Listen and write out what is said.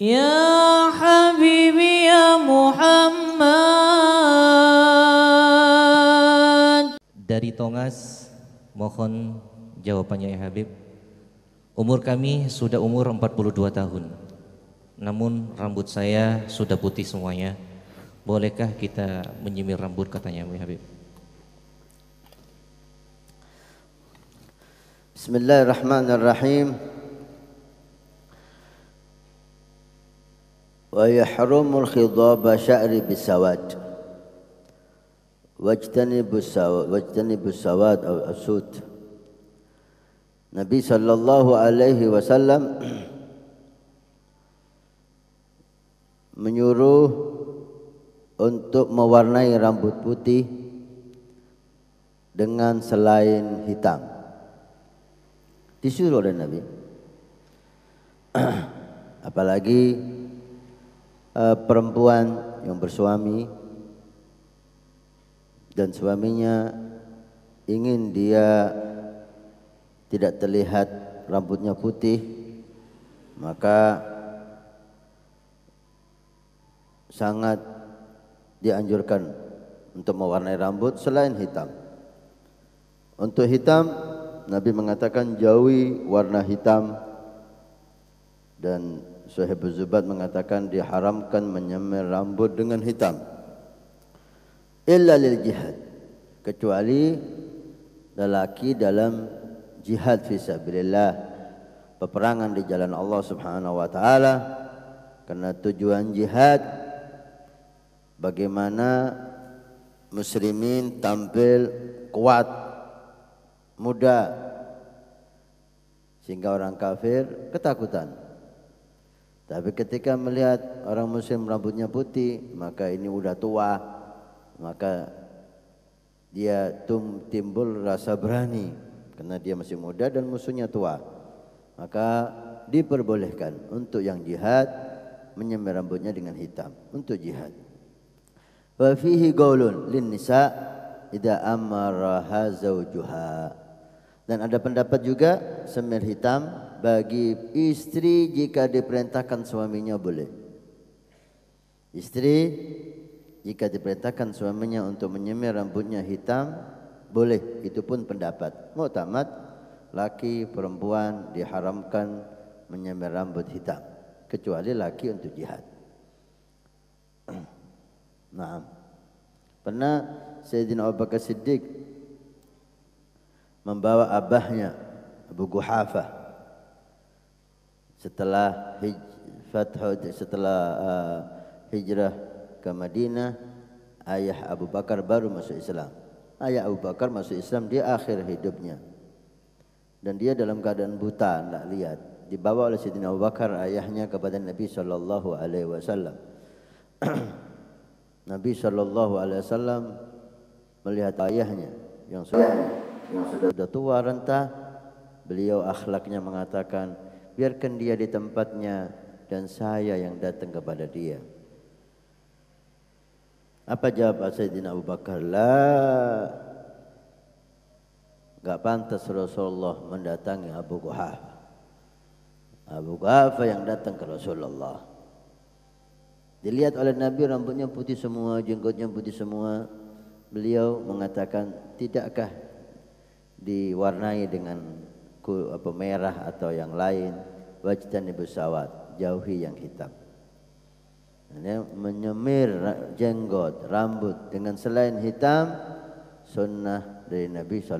Ya Habibi Ya Muhammad Dari Tongas Mohon jawabannya Ya Habib Umur kami sudah umur 42 tahun Namun rambut saya sudah putih semuanya Bolehkah kita menyimir rambut katanya Ya Habib Bismillahirrahmanirrahim Bismillahirrahmanirrahim ويحرم الخضاب شعر بسواد واجتنب السواد واجتنب السواد او السود نبي صلى الله عليه وسلم menyuruh untuk mewarnai rambut putih dengan selain hitam. Disuruh oleh Nabi. Apalagi uh, perempuan yang bersuami dan suaminya ingin dia tidak terlihat rambutnya putih maka sangat dianjurkan untuk mewarnai rambut selain hitam. Untuk hitam Nabi mengatakan jauhi warna hitam dan Sahib Zubat mengatakan diharamkan menyemir rambut dengan hitam illa lil jihad kecuali lelaki dalam jihad fi sabilillah peperangan di jalan Allah Subhanahu wa taala karena tujuan jihad bagaimana muslimin tampil kuat muda sehingga orang kafir ketakutan tapi ketika melihat orang muslim rambutnya putih, maka ini sudah tua, maka dia tum, timbul rasa berani karena dia masih muda dan musuhnya tua. Maka diperbolehkan untuk yang jihad menyemir rambutnya dengan hitam untuk jihad. Wa fihi qaulun lin nisa idza amara zawjuha. Dan ada pendapat juga semir hitam bagi istri jika diperintahkan suaminya boleh. Istri jika diperintahkan suaminya untuk menyemir rambutnya hitam boleh, itu pun pendapat. Muktamad laki perempuan diharamkan menyemir rambut hitam kecuali laki untuk jihad. nah, pernah Sayyidina Abu Bakar Siddiq membawa abahnya Abu Guhafah setelah hij, fathu, setelah uh, hijrah ke Madinah ayah Abu Bakar baru masuk Islam. Ayah Abu Bakar masuk Islam di akhir hidupnya. Dan dia dalam keadaan buta, tidak lihat. Dibawa oleh Sayyidina Abu Bakar ayahnya kepada Nabi sallallahu alaihi wasallam. Nabi sallallahu alaihi wasallam melihat ayahnya yang sudah yang sudah tua renta, beliau akhlaknya mengatakan, biarkan dia di tempatnya dan saya yang datang kepada dia. Apa jawab Sayyidina Abu Bakar? La. Enggak pantas Rasulullah mendatangi Abu Quhafah. Abu Quhafah yang datang ke Rasulullah. Dilihat oleh Nabi rambutnya putih semua, jenggotnya putih semua. Beliau mengatakan, "Tidakkah diwarnai dengan ku, apa merah atau yang lain wajtan ibu sawat jauhi yang hitam ini menyemir jenggot rambut dengan selain hitam sunnah dari Nabi saw.